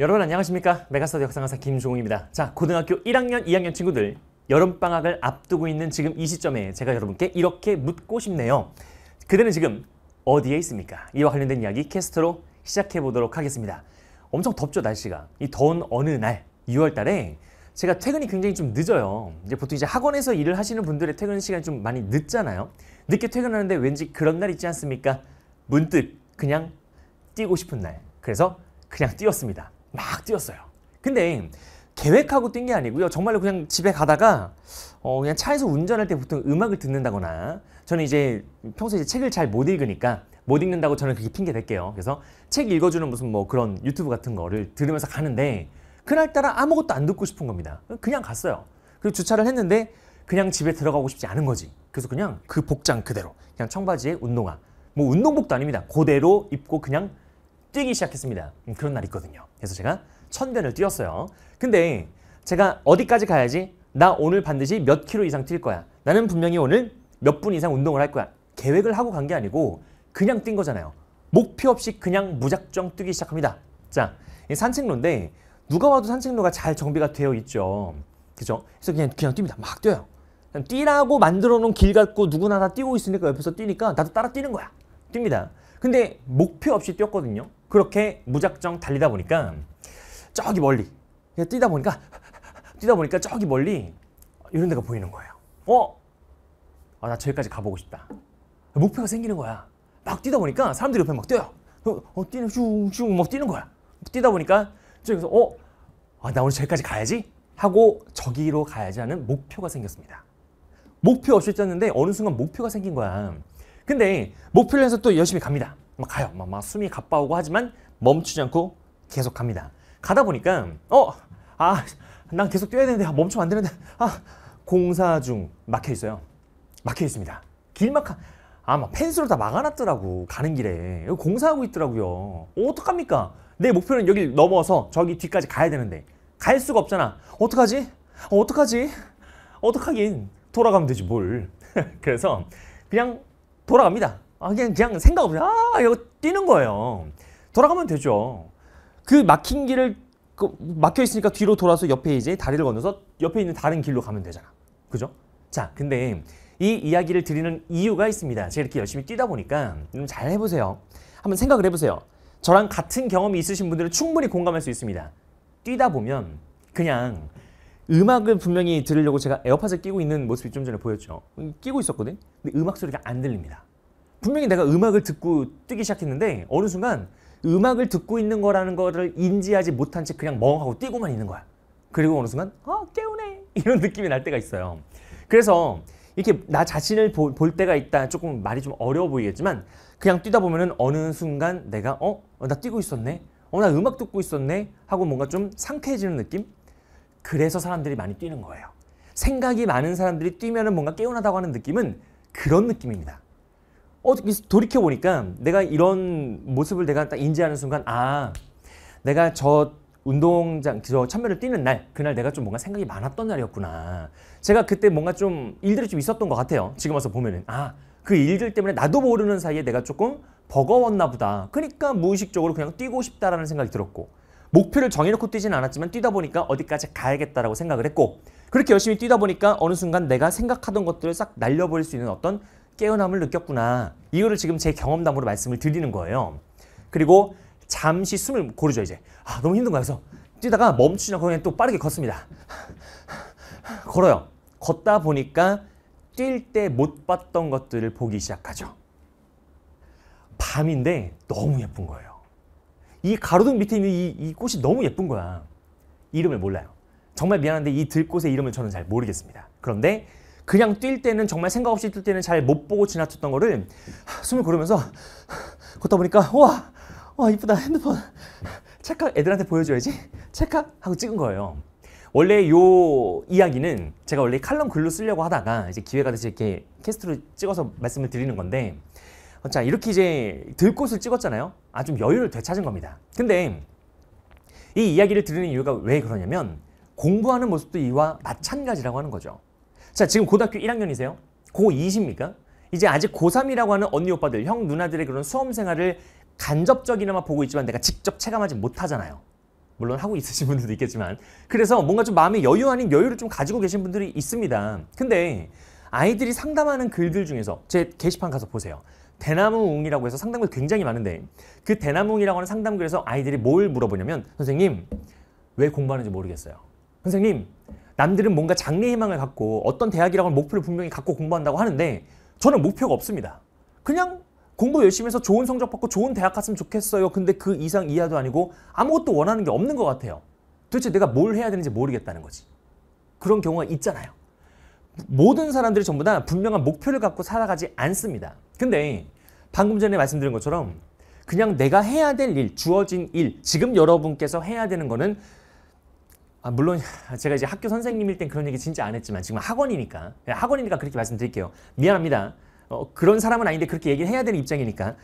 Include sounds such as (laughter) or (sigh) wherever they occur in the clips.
여러분 안녕하십니까 메가스터디 역사강사 김종웅입니다 자 고등학교 1학년 2학년 친구들 여름방학을 앞두고 있는 지금 이 시점에 제가 여러분께 이렇게 묻고 싶네요 그대는 지금 어디에 있습니까 이와 관련된 이야기 캐스트로 시작해 보도록 하겠습니다 엄청 덥죠 날씨가 이 더운 어느 날 6월 달에 제가 퇴근이 굉장히 좀 늦어요 이제 보통 이제 학원에서 일을 하시는 분들의 퇴근 시간이 좀 많이 늦잖아요 늦게 퇴근하는데 왠지 그런 날 있지 않습니까 문득 그냥 뛰고 싶은 날 그래서 그냥 뛰었습니다 막 뛰었어요. 근데 계획하고 뛴 게 아니고요. 정말로 그냥 집에 가다가 어 그냥 차에서 운전할 때 보통 음악을 듣는다거나 저는 이제 평소에 이제 책을 잘 못 읽으니까 못 읽는다고 저는 그렇게 핑계 댈게요. 그래서 책 읽어주는 무슨 뭐 그런 유튜브 같은 거를 들으면서 가는데 그날따라 아무것도 안 듣고 싶은 겁니다. 그냥 갔어요. 그리고 주차를 했는데 그냥 집에 들어가고 싶지 않은 거지. 그래서 그냥 그 복장 그대로 그냥 청바지에 운동화 뭐 운동복도 아닙니다. 그대로 입고 그냥 뛰기 시작했습니다. 음, 그런 날이 있거든요. 그래서 제가 천변을 뛰었어요. 근데 제가 어디까지 가야지? 나 오늘 반드시 몇 킬로 이상 뛸 거야. 나는 분명히 오늘 몇 분 이상 운동을 할 거야. 계획을 하고 간 게 아니고 그냥 뛴 거잖아요. 목표 없이 그냥 무작정 뛰기 시작합니다. 자, 산책로인데 누가 와도 산책로가 잘 정비가 되어 있죠. 그죠? 그래서 그냥 그냥 뜁니다. 막 뛰어요. 그냥 뛰라고 만들어 놓은 길 같고 누구나 다 뛰고 있으니까 옆에서 뛰니까 나도 따라 뛰는 거야. 뜁니다. 근데 목표 없이 뛰었거든요. 그렇게 무작정 달리다 보니까 저기 멀리 뛰다 보니까 뛰다 보니까 저기 멀리 이런 데가 보이는 거예요. 어? 아, 나 저기까지 가보고 싶다. 목표가 생기는 거야. 막 뛰다 보니까 사람들이 옆에 막 뛰어요. 어, 어 뛰는 슝슝 막 뛰는 거야. 뛰다 보니까 저기서 어? 아, 나 오늘 저기까지 가야지 하고 저기로 가야지 하는 목표가 생겼습니다. 목표 없이 뛰었는데 어느 순간 목표가 생긴 거야. 근데 목표를 해서 또 열심히 갑니다. 막 뭐 가요. 막, 뭐, 막 숨이 가빠오고 하지만 멈추지 않고 계속 갑니다. 가다 보니까 어, 아, 난 계속 뛰어야 되는데 아, 멈추면 안 되는데 아, 공사 중 막혀 있어요. 막혀 있습니다. 길 막아 아마 펜스로 다 막아놨더라고 가는 길에 공사하고 있더라고요. 어떡합니까? 내 목표는 여기 넘어서 저기 뒤까지 가야 되는데 갈 수가 없잖아. 어떡하지? 어떡하지? 어떡하긴 돌아가면 되지 뭘. (laughs) 그래서 그냥 돌아갑니다. 아, 그냥, 그냥 생각 없이, 아, 이거 뛰는 거예요. 돌아가면 되죠. 그 막힌 길을 그 막혀 있으니까 뒤로 돌아서 옆에 이제 다리를 건너서 옆에 있는 다른 길로 가면 되잖아. 그죠? 자, 근데 이 이야기를 드리는 이유가 있습니다. 제가 이렇게 열심히 뛰다 보니까 좀잘 해보세요. 한번 생각을 해보세요. 저랑 같은 경험이 있으신 분들은 충분히 공감할 수 있습니다. 뛰다 보면 그냥 음악을 분명히 들으려고 제가 에어팟을 끼고 있는 모습이 좀 전에 보였죠. 음, 끼고 있었거든. 근데 음악 소리가 안 들립니다. 분명히 내가 음악을 듣고 뛰기 시작했는데 어느 순간 음악을 듣고 있는 거라는 거를 인지하지 못한 채 그냥 멍하고 뛰고만 있는 거야. 그리고 어느 순간 어 깨우네 (laughs) 이런 느낌이 날 때가 있어요. 그래서 이렇게 나 자신을 보, 볼 때가 있다 조금 말이 좀 어려워 보이겠지만 그냥 뛰다 보면은 어느 순간 내가 어나 어, 뛰고 있었네 어 나 음악 듣고 있었네 하고 뭔가 좀 상쾌해지는 느낌 그래서 사람들이 많이 뛰는 거예요 생각이 많은 사람들이 뛰면은 뭔가 깨운하다고 하는 느낌은 그런 느낌입니다 어떻게 돌이켜 보니까 내가 이런 모습을 내가 딱 인지하는 순간 아 내가 저 운동장 저 참여를 뛰는 날 그날 내가 좀 뭔가 생각이 많았던 날이었구나. 제가 그때 뭔가 좀 일들이 좀 있었던 것 같아요. 지금 와서 보면은 아 그 일들 때문에 나도 모르는 사이에 내가 조금 버거웠나 보다. 그러니까 무의식적으로 그냥 뛰고 싶다라는 생각이 들었고 목표를 정해놓고 뛰진 않았지만 뛰다 보니까 어디까지 가야겠다라고 생각을 했고 그렇게 열심히 뛰다 보니까 어느 순간 내가 생각하던 것들을 싹 날려버릴 수 있는 어떤 깨어남을 느꼈구나. 이거를 지금 제 경험담으로 말씀을 드리는 거예요. 그리고 잠시 숨을 고르죠 이제. 아 너무 힘든 거야. 그래서 뛰다가 멈추냐고 그냥 또 빠르게 걷습니다. 걸어요. 걷다 보니까 뛸 때 못 봤던 것들을 보기 시작하죠. 밤인데 너무 예쁜 거예요. 이 가로등 밑에 있는 이, 이 꽃이 너무 예쁜 거야. 이름을 몰라요. 정말 미안한데 이 들꽃의 이름을 저는 잘 모르겠습니다. 그런데 그냥 뛸 때는 정말 생각 없이 뛸 때는 잘 못 보고 지나쳤던 거를 숨을 고르면서 걷다 보니까 우와 와 이쁘다 핸드폰 찰칵 애들한테 보여줘야지 찰칵 하고 찍은 거예요. 원래 요 이야기는 제가 원래 칼럼 글로 쓰려고 하다가 이제 기회가 돼서 이렇게 캐스트로 찍어서 말씀을 드리는 건데 자 이렇게 이제 들꽃을 찍었잖아요. 아 좀 여유를 되찾은 겁니다. 근데 이 이야기를 들으는 이유가 왜 그러냐면 공부하는 모습도 이와 마찬가지라고 하는 거죠. 자, 지금 고등학교 1학년이세요? 고2십니까? 이제 아직 고3이라고 하는 언니 오빠들, 형 누나들의 그런 수험 생활을 간접적이나마 보고 있지만 내가 직접 체감하지 못하잖아요. 물론 하고 있으신 분들도 있겠지만 그래서 뭔가 좀 마음의 여유 아닌 여유를 좀 가지고 계신 분들이 있습니다. 근데 아이들이 상담하는 글들 중에서 제 게시판 가서 보세요. 대나무웅이라고 해서 상담글 굉장히 많은데 그 대나무웅이라고 하는 상담글에서 아이들이 뭘 물어보냐면 선생님 왜 공부하는지 모르겠어요. 선생님 남들은 뭔가 장래 희망을 갖고 어떤 대학이라고 목표를 분명히 갖고 공부한다고 하는데 저는 목표가 없습니다. 그냥 공부 열심히 해서 좋은 성적 받고 좋은 대학 갔으면 좋겠어요. 근데 그 이상 이하도 아니고 아무것도 원하는 게 없는 것 같아요. 도대체 내가 뭘 해야 되는지 모르겠다는 거지. 그런 경우가 있잖아요. 모든 사람들이 전부 다 분명한 목표를 갖고 살아가지 않습니다. 근데 방금 전에 말씀드린 것처럼 그냥 내가 해야 될 일, 주어진 일, 지금 여러분께서 해야 되는 거는 아, 물론 제가 이제 학교 선생님일 땐 그런 얘기 진짜 안 했지만 지금 학원이니까 예, 학원이니까 그렇게 말씀드릴게요. 미안합니다. 어, 그런 사람은 아닌데 그렇게 얘기를 해야 되는 입장이니까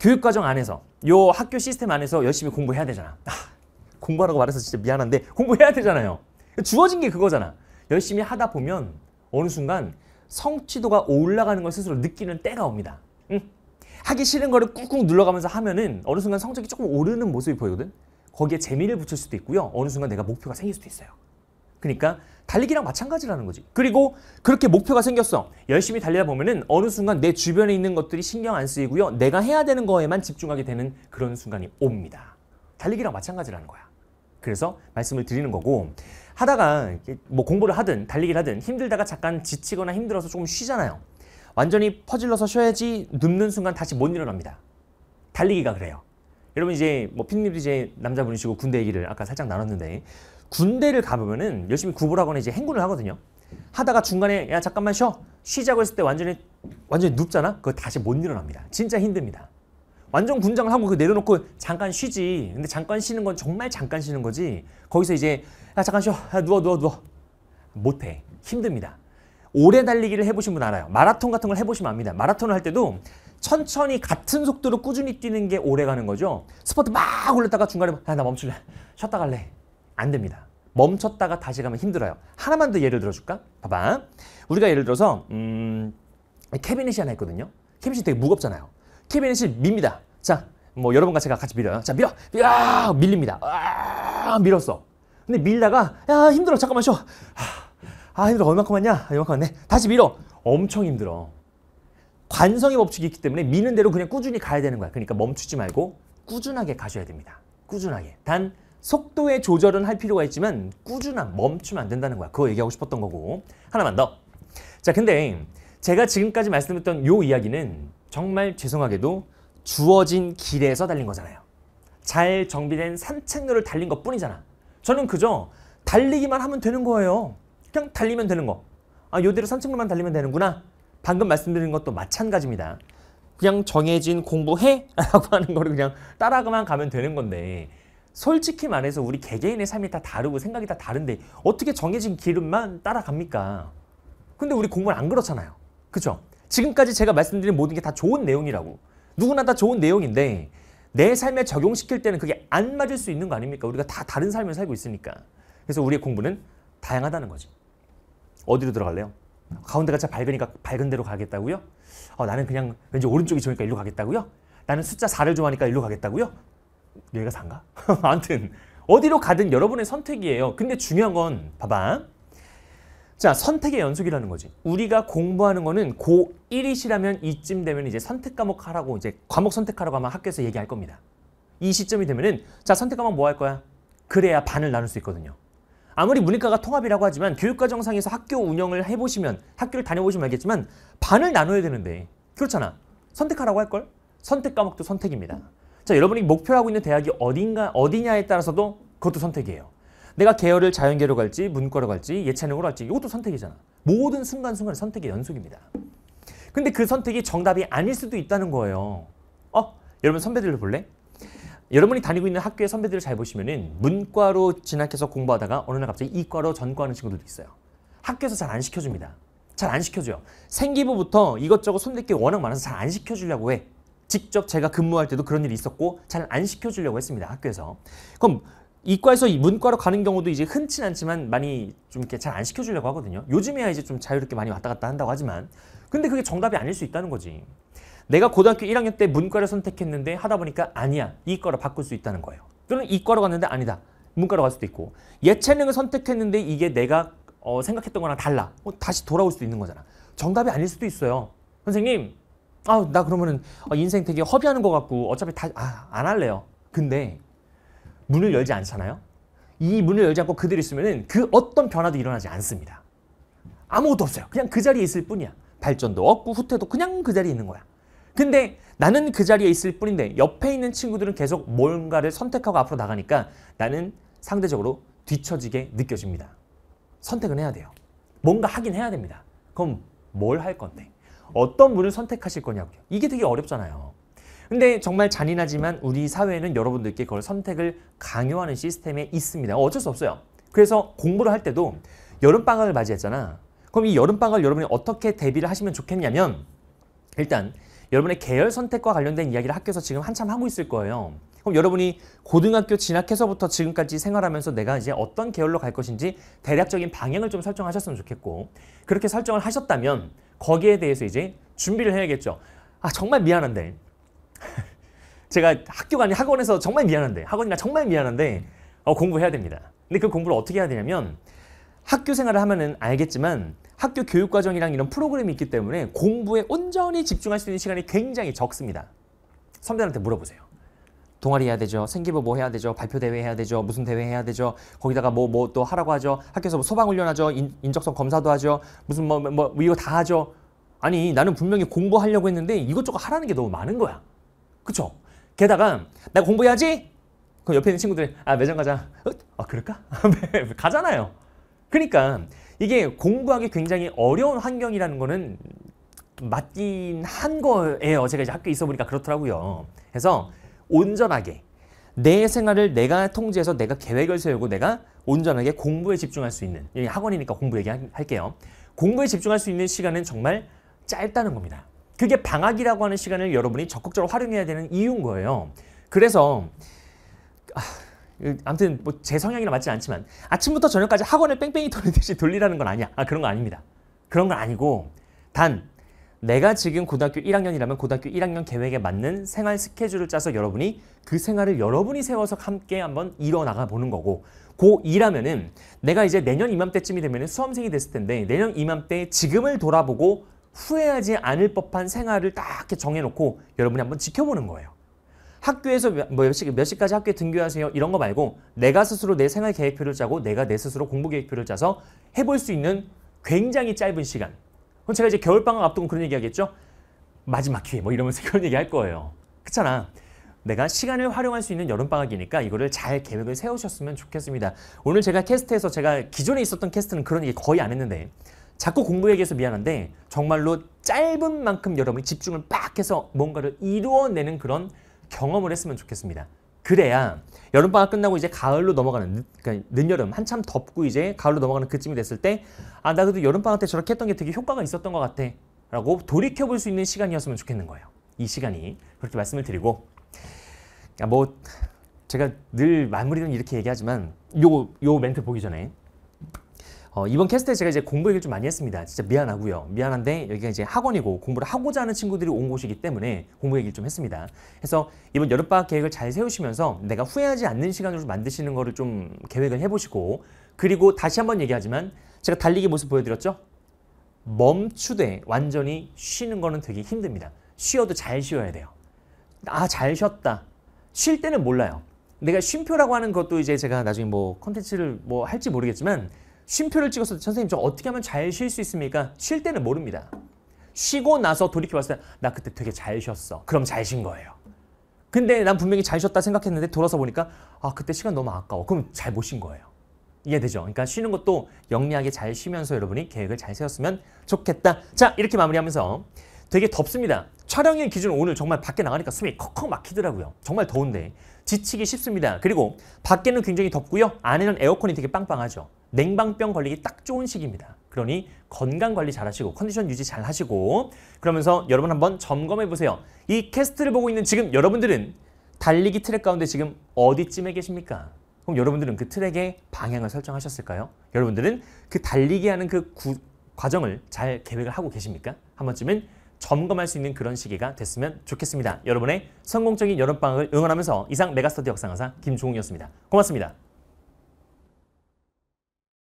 교육과정 안에서 요 학교 시스템 안에서 열심히 공부해야 되잖아. 아, 공부하라고 말해서 진짜 미안한데 공부해야 되잖아요. 주어진 게 그거잖아. 열심히 하다 보면 어느 순간 성취도가 올라가는 걸 스스로 느끼는 때가 옵니다. 응? 하기 싫은 거를 꾹꾹 눌러가면서 하면은 어느 순간 성적이 조금 오르는 모습이 보이거든. 거기에 재미를 붙일 수도 있고요. 어느 순간 내가 목표가 생길 수도 있어요. 그러니까 달리기랑 마찬가지라는 거지. 그리고 그렇게 목표가 생겼어. 열심히 달리다 보면은 어느 순간 내 주변에 있는 것들이 신경 안 쓰이고요. 내가 해야 되는 거에만 집중하게 되는 그런 순간이 옵니다. 달리기랑 마찬가지라는 거야. 그래서 말씀을 드리는 거고 하다가 뭐 공부를 하든 달리기를 하든 힘들다가 잠깐 지치거나 힘들어서 조금 쉬잖아요. 완전히 퍼질러서 쉬어야지 눕는 순간 다시 못 일어납니다. 달리기가 그래요. 여러분 이제 뭐핀디님도 이제 남자분이시고 군대 얘기를 아까 살짝 나눴는데 군대를 가보면은 열심히 구보라거나 이제 행군을 하거든요. 하다가 중간에 야 잠깐만 쉬어 쉬자고 했을 때 완전히 완전히 눕잖아. 그거 다시 못 일어납니다. 진짜 힘듭니다. 완전 군장을 하고 그 내려놓고 잠깐 쉬지. 근데 잠깐 쉬는 건 정말 잠깐 쉬는 거지. 거기서 이제 야 잠깐 쉬어 야, 누워 누워 누워 못해 힘듭니다. 오래 달리기를 해보신 분 알아요. 마라톤 같은 걸 해보시면 압니다. 마라톤을 할 때도 천천히 같은 속도로 꾸준히 뛰는 게 오래 가는 거죠. 스퍼트 막 올렸다가 중간에 아, 나 멈출래. 쉬었다 갈래. 안 됩니다. 멈췄다가 다시 가면 힘들어요. 하나만 더 예를 들어줄까? 봐봐. 우리가 예를 들어서 음, 캐비넷이 하나 있거든요. 캐비넷이 되게 무겁잖아요. 캐비넷이 밉니다. 자, 뭐 여러분과 제가 같이 밀어요. 자, 밀어. 야, 밀립니다. 아, 밀었어. 근데 밀다가 야, 힘들어. 잠깐만 쉬어. 아, 힘들어. 얼마큼 왔냐? 이만큼 왔네. 다시 밀어. 엄청 힘들어. 관성의 법칙이 있기 때문에 미는 대로 그냥 꾸준히 가야 되는 거야. 그러니까 멈추지 말고 꾸준하게 가셔야 됩니다. 꾸준하게. 단 속도의 조절은 할 필요가 있지만 꾸준한 멈추면 안 된다는 거야. 그거 얘기하고 싶었던 거고. 하나만 더. 자, 근데 제가 지금까지 말씀드렸던 이 이야기는 정말 죄송하게도 주어진 길에서 달린 거잖아요. 잘 정비된 산책로를 달린 것 뿐이잖아. 저는 그저 달리기만 하면 되는 거예요. 그냥 달리면 되는 거. 아, 요대로 산책로만 달리면 되는구나. 방금 말씀드린 것도 마찬가지입니다. 그냥 정해진 공부해 (laughs) 라고 하는 거를 그냥 따라가만 가면 되는 건데 솔직히 말해서 우리 개개인의 삶이 다 다르고 생각이 다 다른데 어떻게 정해진 길만 따라갑니까? 근데 우리 공부는 안 그렇잖아요. 그쵸 지금까지 제가 말씀드린 모든 게 다 좋은 내용이라고. 누구나 다 좋은 내용인데 내 삶에 적용시킬 때는 그게 안 맞을 수 있는 거 아닙니까? 우리가 다 다른 삶을 살고 있으니까. 그래서 우리의 공부는 다양하다는 거죠 어디로 들어갈래요? 가운데가 진 밝으니까 밝은 데로 가겠다고요? 어, 나는 그냥 왠지 오른쪽이 좋으니까 일로 가겠다고요? 나는 숫자 4를 좋아하니까 일로 가겠다고요? 여기가 4인가? (laughs) 아무튼 어디로 가든 여러분의 선택이에요. 근데 중요한 건 봐봐. 자, 선택의 연속이라는 거지. 우리가 공부하는 거는 고1이시라면 이쯤 되면 이제 선택 과목 하라고 이제 과목 선택하라고 아마 학교에서 얘기할 겁니다. 이 시점이 되면은 자, 선택 과목 뭐 할 거야? 그래야 반을 나눌 수 있거든요. 아무리 문이과가 통합이라고 하지만 교육과 정상에서 학교 운영을 해보시면 학교를 다녀보시면 알겠지만 반을 나눠야 되는데 그렇잖아. 선택하라고 할걸? 선택 과목도 선택입니다. 자 여러분이 목표하고 있는 대학이 어딘가 어디냐에 따라서도 그것도 선택이에요. 내가 계열을 자연계로 갈지 문과로 갈지 예체능으로 갈지 이것도 선택이잖아. 모든 순간순간 선택의 연속입니다. 근데 그 선택이 정답이 아닐 수도 있다는 거예요. 어? 여러분 선배들로 볼래? 여러분이 다니고 있는 학교의 선배들을 잘 보시면은 문과로 진학해서 공부하다가 어느 날 갑자기 이과로 전과하는 친구들도 있어요. 학교에서 잘 안 시켜줍니다. 잘 안 시켜줘요. 생기부부터 이것저것 손댈 게 워낙 많아서 잘 안 시켜주려고 해. 직접 제가 근무할 때도 그런 일이 있었고 잘 안 시켜주려고 했습니다. 학교에서. 그럼 이과에서 이 문과로 가는 경우도 이제 흔치 는 않지만 많이 좀 이렇게 잘 안 시켜주려고 하거든요. 요즘에야 이제 좀 자유롭게 많이 왔다 갔다 한다고 하지만 근데 그게 정답이 아닐 수 있다는 거지. 내가 고등학교 1학년 때 문과를 선택했는데 하다 보니까 아니야. 이과로 바꿀 수 있다는 거예요. 또는 이과로 갔는데 아니다. 문과로 갈 수도 있고 예체능을 선택했는데 이게 내가 어, 생각했던 거랑 달라. 어, 다시 돌아올 수도 있는 거잖아. 정답이 아닐 수도 있어요. 선생님, 아, 나 그러면은 어, 인생 되게 허비하는 것 같고 어차피 다, 아, 안 할래요. 근데 문을 열지 않잖아요. 이 문을 열지 않고 그대로 있으면그 어떤 변화도 일어나지 않습니다. 아무것도 없어요. 그냥 그 자리에 있을 뿐이야. 발전도 없고 후퇴도 그냥 그 자리에 있는 거야. 근데 나는 그 자리에 있을 뿐인데 옆에 있는 친구들은 계속 뭔가를 선택하고 앞으로 나가니까 나는 상대적으로 뒤처지게 느껴집니다. 선택은 해야 돼요. 뭔가 하긴 해야 됩니다. 그럼 뭘 할 건데? 어떤 분을 선택하실 거냐고요. 이게 되게 어렵잖아요. 근데 정말 잔인하지만 우리 사회는 여러분들께 그걸 선택을 강요하는 시스템에 있습니다. 어쩔 수 없어요. 그래서 공부를 할 때도 여름방학을 맞이했잖아. 그럼 이 여름방학을 여러분이 어떻게 대비를 하시면 좋겠냐면 일단 여러분의 계열 선택과 관련된 이야기를 학교에서 지금 한참 하고 있을 거예요. 그럼 여러분이 고등학교 진학해서부터 지금까지 생활하면서 내가 이제 어떤 계열로 갈 것인지 대략적인 방향을 좀 설정하셨으면 좋겠고 그렇게 설정을 하셨다면 거기에 대해서 이제 준비를 해야겠죠. 아 정말 미안한데 (laughs) 제가 학교가 아닌 학원에서 정말 미안한데 학원이나 정말 미안한데 어, 공부해야 됩니다. 근데 그 공부를 어떻게 해야 되냐면 학교 생활을 하면은 알겠지만 학교 교육 과정이랑 이런 프로그램이 있기 때문에 공부에 온전히 집중할 수 있는 시간이 굉장히 적습니다. 선배한테 물어보세요. 동아리 해야 되죠. 생기부 뭐 해야 되죠. 발표 대회 해야 되죠. 무슨 대회 해야 되죠. 거기다가 뭐 뭐 또 하라고 하죠. 학교에서 뭐 소방 훈련하죠. 인, 적성 검사도 하죠. 무슨 뭐뭐 뭐, 뭐 이거 다 하죠. 아니 나는 분명히 공부하려고 했는데 이것저것 하라는 게 너무 많은 거야. 그쵸? 게다가 내가 공부해야지. 그 옆에 있는 친구들이 아 매장 가자. 어? 아 그럴까? (laughs) 가잖아요. 그러니까 이게 공부하기 굉장히 어려운 환경이라는 거는 맞긴 한 거예요. 제가 이제 학교에 있어 보니까 그렇더라고요. 그래서 온전하게 내 생활을 내가 통제해서 내가 계획을 세우고 내가 온전하게 공부에 집중할 수 있는 여기 학원이니까 공부 얘기할게요. 공부에 집중할 수 있는 시간은 정말 짧다는 겁니다. 그게 방학이라고 하는 시간을 여러분이 적극적으로 활용해야 되는 이유인 거예요. 그래서 아, 아무튼 뭐 제 성향이랑 맞지 않지만 아침부터 저녁까지 학원에 뺑뺑이 돌리듯이 돌리라는 건 아니야. 아, 그런 건 아닙니다. 그런 건 아니고 단 내가 지금 고등학교 1학년이라면 고등학교 1학년 계획에 맞는 생활 스케줄을 짜서 여러분이 그 생활을 여러분이 세워서 함께 한번 이뤄나가 보는 거고 고2라면은 내가 이제 내년 이맘때쯤이 되면 수험생이 됐을 텐데 내년 이맘때 지금을 돌아보고 후회하지 않을 법한 생활을 딱 정해놓고 여러분이 한번 지켜보는 거예요. 학교에서 뭐 몇, 시, 몇 시까지 학교에 등교하세요 이런 거 말고 내가 스스로 내 생활 계획표를 짜고 내가 내 스스로 공부 계획표를 짜서 해볼 수 있는 굉장히 짧은 시간 그럼 제가 이제 겨울방학 앞두고 그런 얘기 하겠죠 마지막 기회 뭐 이러면서 (laughs) 그런 얘기 할 거예요 그렇잖아 내가 시간을 활용할 수 있는 여름방학이니까 이거를 잘 계획을 세우셨으면 좋겠습니다 오늘 제가 캐스트에서 제가 기존에 있었던 캐스트는 그런 얘기 거의 안 했는데 자꾸 공부 얘기해서 미안한데 정말로 짧은 만큼 여러분이 집중을 빡 해서 뭔가를 이루어내는 그런 경험을 했으면 좋겠습니다. 그래야 여름방학 끝나고 이제 가을로 넘어가는 그러니까 늦여름 한참 덥고 이제 가을로 넘어가는 그쯤이 됐을 때 아 나 그래도 여름방학 때 저렇게 했던 게 되게 효과가 있었던 것 같아 라고 돌이켜볼 수 있는 시간이었으면 좋겠는 거예요. 이 시간이 그렇게 말씀을 드리고 아, 뭐 제가 늘 마무리는 이렇게 얘기하지만 요 요 멘트 보기 전에 어, 이번 캐스트에 제가 이제 공부 얘기를 좀 많이 했습니다. 진짜 미안하고요. 미안한데 여기가 이제 학원이고 공부를 하고자 하는 친구들이 온 곳이기 때문에 공부 얘기를 좀 했습니다. 그래서 이번 여름방학 계획을 잘 세우시면서 내가 후회하지 않는 시간으로 만드시는 거를 좀 계획을 해보시고 그리고 다시 한 번 얘기하지만 제가 달리기 모습 보여드렸죠? 멈추되 완전히 쉬는 거는 되게 힘듭니다. 쉬어도 잘 쉬어야 돼요. 아, 잘 쉬었다. 쉴 때는 몰라요. 내가 쉼표라고 하는 것도 이제 제가 나중에 뭐 컨텐츠를 뭐 할지 모르겠지만 쉼표를 찍어서 선생님 저 어떻게 하면 잘 쉴 수 있습니까? 쉴 때는 모릅니다. 쉬고 나서 돌이켜봤을 때나 그때 되게 잘 쉬었어. 그럼 잘 쉰 거예요. 근데 난 분명히 잘 쉬었다 생각했는데 돌아서 보니까 아 그때 시간 너무 아까워. 그럼 잘 못 쉰 거예요. 이해되죠? 그러니까 쉬는 것도 영리하게 잘 쉬면서 여러분이 계획을 잘 세웠으면 좋겠다. 자 이렇게 마무리하면서 되게 덥습니다. 촬영일 기준 오늘 정말 밖에 나가니까 숨이 컥컥 막히더라고요. 정말 더운데 지치기 쉽습니다. 그리고 밖에는 굉장히 덥고요. 안에는 에어컨이 되게 빵빵하죠. 냉방병 걸리기 딱 좋은 시기입니다. 그러니 건강 관리 잘 하시고 컨디션 유지 잘 하시고 그러면서 여러분 한번 점검해 보세요. 이 캐스트를 보고 있는 지금 여러분들은 달리기 트랙 가운데 지금 어디쯤에 계십니까? 그럼 여러분들은 그 트랙의 방향을 설정하셨을까요? 여러분들은 그 달리기 하는 그 구, 과정을 잘 계획을 하고 계십니까? 한 번쯤은 점검할 수 있는 그런 시기가 됐으면 좋겠습니다. 여러분의 성공적인 여름방학을 응원하면서 이상 메가스터디 역상강사 김종욱이었습니다. 고맙습니다.